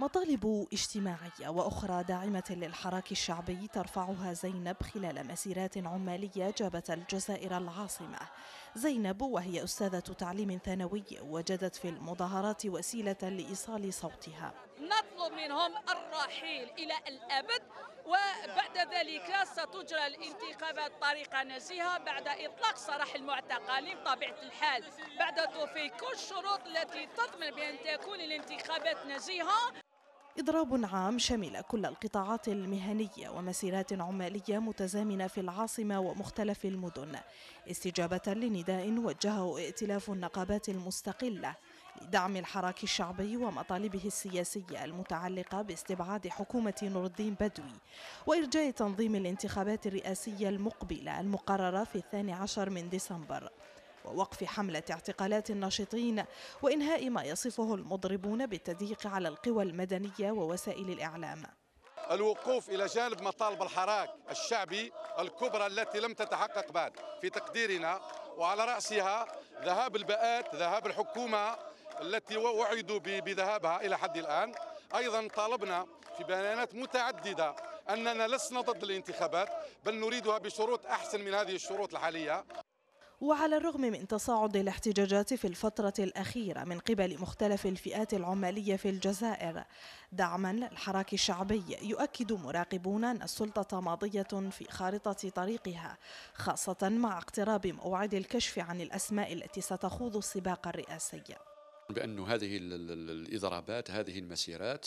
مطالب اجتماعية وأخرى داعمة للحراك الشعبي ترفعها زينب خلال مسيرات عمالية جابت الجزائر العاصمة زينب وهي أستاذة تعليم ثانوي وجدت في المظاهرات وسيلة لإيصال صوتها نطلب منهم الرحيل إلى الأبد وبعد ذلك ستجرى الانتخابات طريقة نزيهة بعد إطلاق سراح المعتقلين بطبيعة الحال بعد توفيق كل الشروط التي تضمن بأن تكون الانتخابات نزيهة إضراب عام شمل كل القطاعات المهنية ومسيرات عمالية متزامنة في العاصمة ومختلف المدن استجابة لنداء وجهه ائتلاف النقابات المستقلة لدعم الحراك الشعبي ومطالبه السياسية المتعلقة باستبعاد حكومة نور الدين بدوي وإرجاء تنظيم الانتخابات الرئاسية المقبلة المقررة في الثاني عشر من ديسمبر ووقف حملة اعتقالات الناشطين وإنهاء ما يصفه المضربون بالتضييق على القوى المدنية ووسائل الإعلام الوقوف إلى جانب مطالب الحراك الشعبي الكبرى التي لم تتحقق بعد في تقديرنا وعلى رأسها ذهاب الباءات ذهاب الحكومة التي وعدوا بذهابها إلى حد الآن أيضا طالبنا في بيانات متعددة أننا لسنا ضد الانتخابات بل نريدها بشروط أحسن من هذه الشروط الحالية وعلى الرغم من تصاعد الاحتجاجات في الفترة الأخيرة من قبل مختلف الفئات العمالية في الجزائر دعما للحراك الشعبي يؤكد مراقبون أن السلطة ماضية في خارطة طريقها خاصة مع اقتراب موعد الكشف عن الأسماء التي ستخوض السباق الرئاسي بأن هذه الإضرابات هذه المسيرات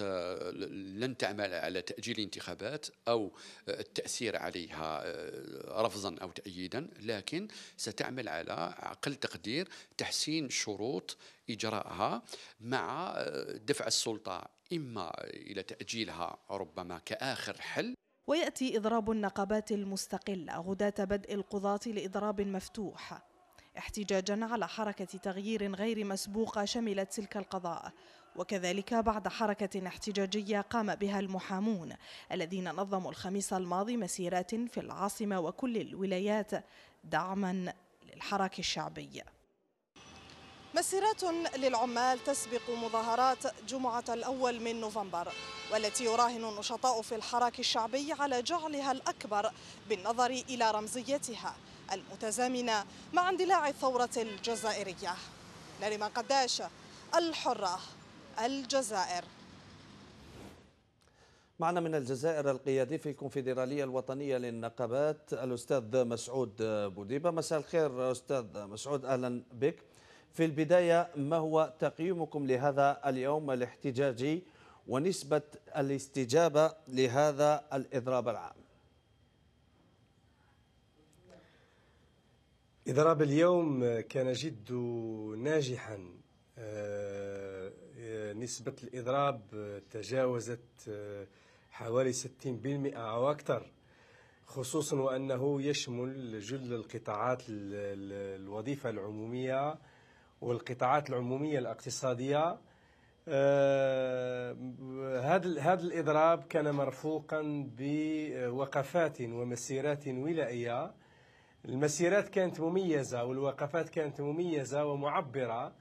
آه، لن تعمل على تأجيل انتخابات أو التأثير عليها آه، رفضا أو تأييدا لكن ستعمل على أقل تقدير تحسين شروط إجراءها مع آه، دفع السلطة إما إلى تأجيلها ربما كآخر حل ويأتي إضراب النقابات المستقلة غداة بدء القضاة لإضراب مفتوح احتجاجا على حركة تغيير غير مسبوقة شملت سلك القضاء وكذلك بعد حركة احتجاجية قام بها المحامون الذين نظموا الخميس الماضي مسيرات في العاصمة وكل الولايات دعما للحراك الشعبي مسيرات للعمال تسبق مظاهرات جمعة الأول من نوفمبر والتي يراهن النشطاء في الحراك الشعبي على جعلها الأكبر بالنظر إلى رمزيتها المتزامنة مع اندلاع الثورة الجزائرية نريم قداش الحرة الجزائر معنا من الجزائر القيادي في الكونفدرالية الوطنية للنقابات الأستاذ مسعود بوديبة مساء الخير أستاذ مسعود أهلا بك في البداية ما هو تقييمكم لهذا اليوم الاحتجاجي ونسبة الاستجابة لهذا الإضراب العام إضراب اليوم كان جد ناجحا آه، نسبة الإضراب تجاوزت آه، حوالي 60% أو أكثر خصوصا وأنه يشمل جل القطاعات الوظيفة العمومية والقطاعات العمومية الاقتصادية آه، هذا هذا الإضراب كان مرفوقا بوقفات ومسيرات ولائية المسيرات كانت مميزة والوقفات كانت مميزة ومعبرة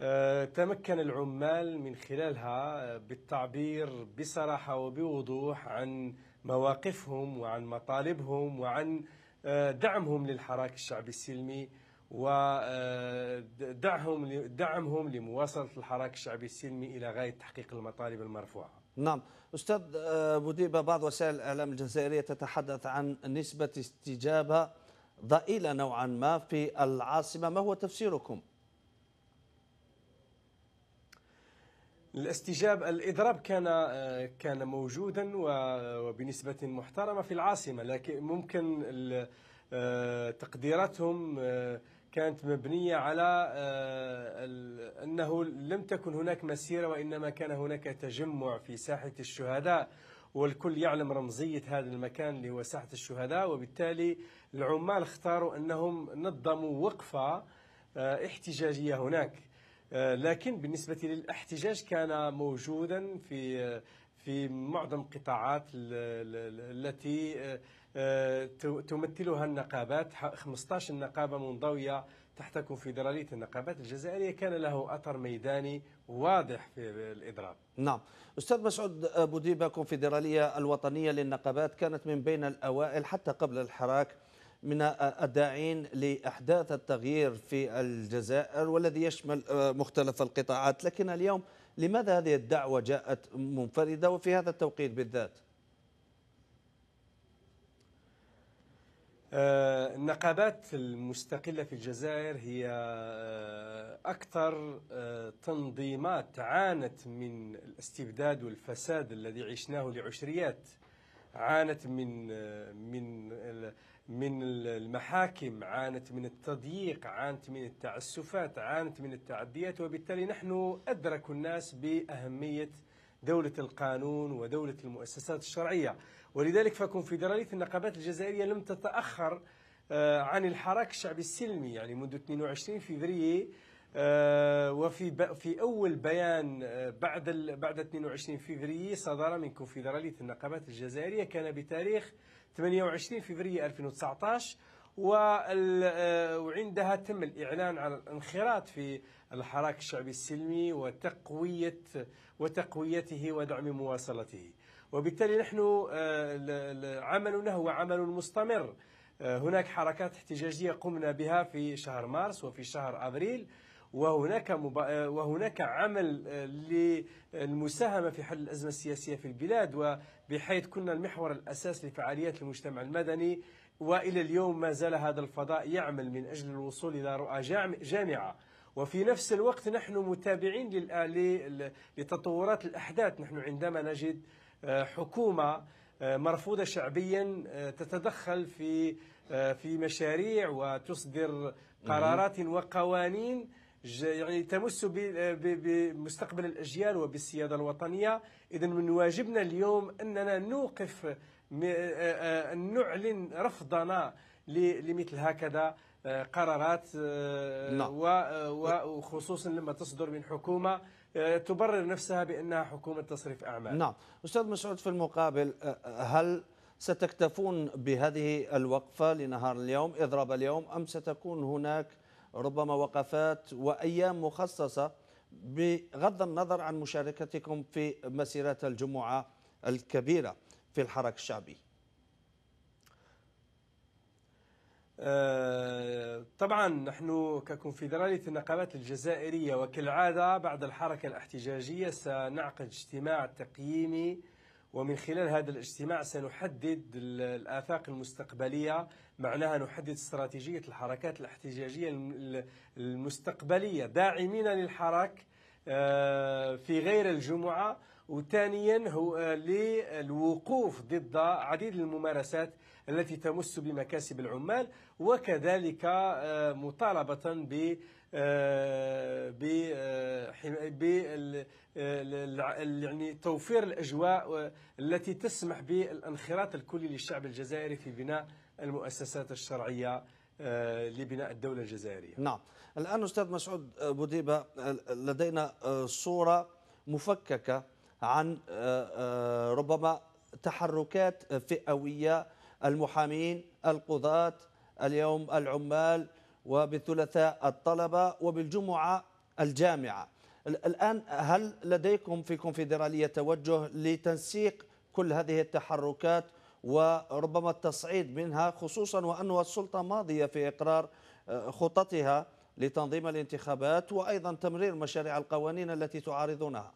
آه، تمكن العمال من خلالها آه، بالتعبير بصراحة وبوضوح عن مواقفهم وعن مطالبهم وعن آه، دعمهم للحراك الشعبي السلمي ودعمهم دعمهم لمواصلة الحراك الشعبي السلمي إلى غاية تحقيق المطالب المرفوعة نعم أستاذ بوديبة بعض وسائل الإعلام الجزائرية تتحدث عن نسبة استجابة ضئيلة نوعا ما في العاصمة ما هو تفسيركم؟ الاستجاب الاضراب كان كان موجودا وبنسبه محترمه في العاصمه لكن ممكن آه، تقديراتهم آه، كانت مبنيه على آه، انه لم تكن هناك مسيره وانما كان هناك تجمع في ساحه الشهداء والكل يعلم رمزية هذا المكان اللي هو ساحة الشهداء وبالتالي العمال اختاروا أنهم نظموا وقفة آه، احتجاجية هناك آه، لكن بالنسبة للاحتجاج كان موجودا في آه، في معظم القطاعات التي تمثلها النقابات 15 نقابة منضوية تحت كونفدرالية النقابات الجزائرية كان له أثر ميداني واضح في الإضراب نعم أستاذ مسعود بوديبة كونفدرالية الوطنية للنقابات كانت من بين الأوائل حتى قبل الحراك من الداعين لإحداث التغيير في الجزائر والذي يشمل مختلف القطاعات لكن اليوم لماذا هذه الدعوة جاءت منفردة وفي هذا التوقيت بالذات؟ آه، النقابات المستقلة في الجزائر هي آه، أكثر آه، تنظيمات عانت من الاستبداد والفساد الذي عشناه لعشريات عانت من من من المحاكم عانت من التضييق عانت من التعسفات عانت من التعديات وبالتالي نحن أدرك الناس بأهمية دولة القانون ودولة المؤسسات الشرعية ولذلك فكونفدرالية النقابات الجزائرية لم تتأخر آه، عن الحراك الشعبي السلمي يعني منذ 22 فبراير آه، وفي في اول بيان آه، بعد بعد 22 فبراير صدر من كونفدراليه النقابات الجزائريه كان بتاريخ 28 فبراير 2019 آه، وعندها تم الإعلان على الانخراط في الحراك الشعبي السلمي وتقوية وتقويته ودعم مواصلته وبالتالي نحن آه، عملنا هو عمل مستمر آه، هناك حركات احتجاجية قمنا بها في شهر مارس وفي شهر أبريل وهناك مبا... وهناك عمل للمساهمه في حل الازمه السياسيه في البلاد وبحيث كنا المحور الاساسي لفعاليات المجتمع المدني والى اليوم ما زال هذا الفضاء يعمل من اجل الوصول الى رؤى جامعه وفي نفس الوقت نحن متابعين لتطورات الاحداث نحن عندما نجد آه، حكومه آه، مرفوضه شعبيا آه، تتدخل في في مشاريع وتصدر قرارات وقوانين يعني تمس بمستقبل الاجيال وبالسياده الوطنيه اذا من واجبنا اليوم اننا نوقف آه، آه، نعلن رفضنا لمثل هكذا آه، قرارات نعم. وخصوصا لما تصدر من حكومه تبرر نفسها بانها حكومه تصريف اعمال. نعم، استاذ مسعود في المقابل هل ستكتفون بهذه الوقفه لنهار اليوم اضراب اليوم ام ستكون هناك ربما وقفات وايام مخصصه بغض النظر عن مشاركتكم في مسيرات الجمعه الكبيره؟ في الحراك الشعبي آه، طبعا نحن ككونفدرالية النقابات الجزائرية وكالعادة بعد الحركة الاحتجاجية سنعقد اجتماع تقييمي ومن خلال هذا الاجتماع سنحدد الآفاق المستقبلية معناها نحدد استراتيجية الحركات الاحتجاجية المستقبلية داعمين للحراك آه، في غير الجمعة وثانيا هو آه، للوقوف ضد عديد الممارسات التي تمس بمكاسب العمال وكذلك آه، مطالبة ب آه، ب يعني توفير الاجواء التي تسمح بالانخراط الكلي للشعب الجزائري في بناء المؤسسات الشرعيه لبناء الدوله الجزائريه. نعم، الان استاذ مسعود بوديبه لدينا صوره مفككه عن آه، آه، ربما تحركات فئوية المحامين القضاة اليوم العمال وبالثلاثاء الطلبة وبالجمعة الجامعة الآن هل لديكم في كونفدرالية توجه لتنسيق كل هذه التحركات وربما التصعيد منها خصوصا وأن السلطة ماضية في إقرار آه، خططها لتنظيم الانتخابات وأيضا تمرير مشاريع القوانين التي تعارضونها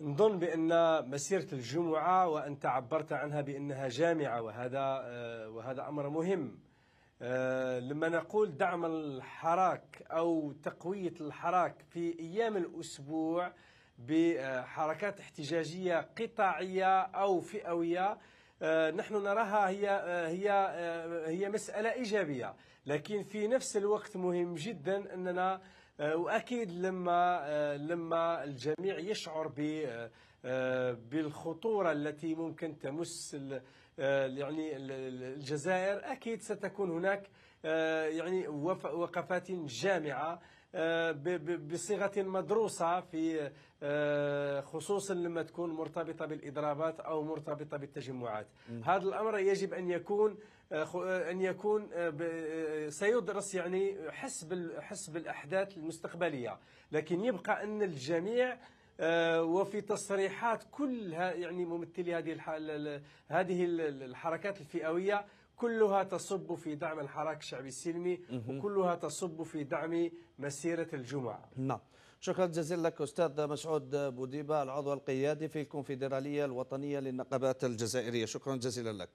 نظن بأن مسيرة الجمعة وأنت عبرت عنها بأنها جامعة وهذا آه، وهذا أمر مهم آه، لما نقول دعم الحراك أو تقوية الحراك في أيام الأسبوع بحركات احتجاجية قطاعية أو فئوية آه، نحن نراها هي هي هي مسألة إيجابية لكن في نفس الوقت مهم جدا أننا آه، واكيد لما آه، لما الجميع يشعر ب آه، بالخطوره التي ممكن تمس يعني الجزائر اكيد ستكون هناك يعني وقفات جامعه آه، بصيغة مدروسة في آه، خصوصا لما تكون مرتبطة بالإضرابات أو مرتبطة بالتجمعات هذا الأمر يجب أن يكون آه، أن يكون سيدرس يعني حسب حسب الأحداث المستقبلية لكن يبقى أن الجميع وفي تصريحات كل يعني ممثلي هذه هذه الحركات الفئويه كلها تصب في دعم الحراك الشعبي السلمي وكلها تصب في دعم مسيرة الجمعة نعم شكرا جزيلا لك أستاذ مسعود بوديبة العضو القيادي في الكونفدرالية الوطنية للنقابات الجزائرية شكرا جزيلا لك